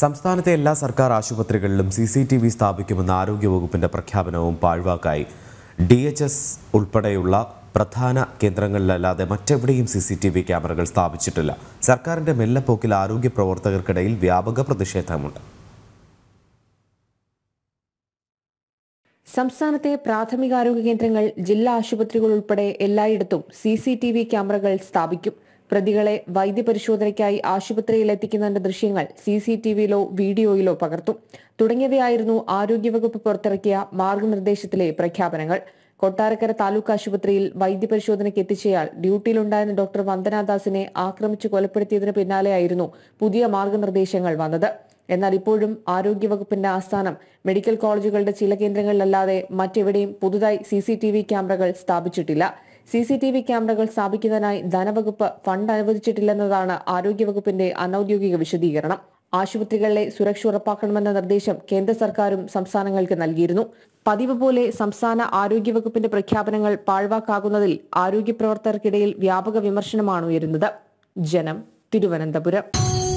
സംസ്ഥാനത്തെ എല്ലാ സർക്കാർ ആശുപത്രികളിലും സി സി ടി വി സ്ഥാപിക്കുമെന്ന ആരോഗ്യവകുപ്പിന്റെ പ്രഖ്യാപനവും പാഴ്വാക്കായി ഡി എച്ച് എസ് ഉൾപ്പെടെയുള്ള പ്രധാന കേന്ദ്രങ്ങളിലല്ലാതെ മറ്റെവിടെയും സി സി ടി വി ക്യാമറകൾ സ്ഥാപിച്ചിട്ടില്ല സർക്കാരിന്റെ മെല്ലപ്പോക്കിൽ ആരോഗ്യ പ്രവർത്തകർക്കിടയിൽ വ്യാപക പ്രതിഷേധമുണ്ട് സംസ്ഥാനത്തെ പ്രാഥമികാരോഗ്യ കേന്ദ്രങ്ങൾ ജില്ലാ ആശുപത്രികൾ ഉൾപ്പെടെ എല്ലായിടത്തും സി സി ടി വി ക്യാമറകൾ സ്ഥാപിക്കും പ്രതികളെ വൈദ്യപരിശോധനയ്ക്കായി ആശുപത്രിയിൽ എത്തിക്കുന്നതിന്റെ ദൃശ്യങ്ങൾ സി സി ടി വിയിലോ വീഡിയോയിലോ പകർത്തും തുടങ്ങിയവയായിരുന്നു ആരോഗ്യവകുപ്പ് പുറത്തിറക്കിയ മാർഗനിർദ്ദേശത്തിലെ പ്രഖ്യാപനങ്ങൾ കൊട്ടാരക്കര താലൂക്ക് ആശുപത്രിയിൽ വൈദ്യപരിശോധനയ്ക്ക് എത്തിച്ചയാൾ ഡ്യൂട്ടിയിലുണ്ടായിരുന്ന ഡോക്ടർ വന്ദനാദാസിനെ ആക്രമിച്ച് കൊലപ്പെടുത്തിയതിനു പിന്നാലെയായിരുന്നു പുതിയ മാർഗനിർദ്ദേശങ്ങൾ വന്നത് എന്നാൽ ഇപ്പോഴും ആരോഗ്യവകുപ്പിന്റെ ആസ്ഥാനം മെഡിക്കൽ കോളേജുകളുടെ ചില കേന്ദ്രങ്ങളിലല്ലാതെ മറ്റെവിടെയും പുതുതായി സി ക്യാമറകൾ സ്ഥാപിച്ചിട്ടില്ല സി സി ടി വി ക്യാമറകൾ സ്ഥാപിക്കുന്നതിനായി ധനവകുപ്പ് ഫണ്ട് അനുവദിച്ചിട്ടില്ലെന്നതാണ് ആരോഗ്യവകുപ്പിന്റെ അനൌദ്യോഗിക വിശദീകരണം ആശുപത്രികളിലെ സുരക്ഷ ഉറപ്പാക്കണമെന്ന നിർദ്ദേശം കേന്ദ്ര സർക്കാരും സംസ്ഥാനങ്ങൾക്ക് നൽകിയിരുന്നു പതിവ് പോലെ സംസ്ഥാന ആരോഗ്യവകുപ്പിന്റെ പ്രഖ്യാപനങ്ങൾ പാഴ്വാക്കാകുന്നതിൽ ആരോഗ്യ പ്രവർത്തകർക്കിടയിൽ വ്യാപക വിമർശനമാണ് ഉയരുന്നത് ജനം തിരുവനന്തപുരം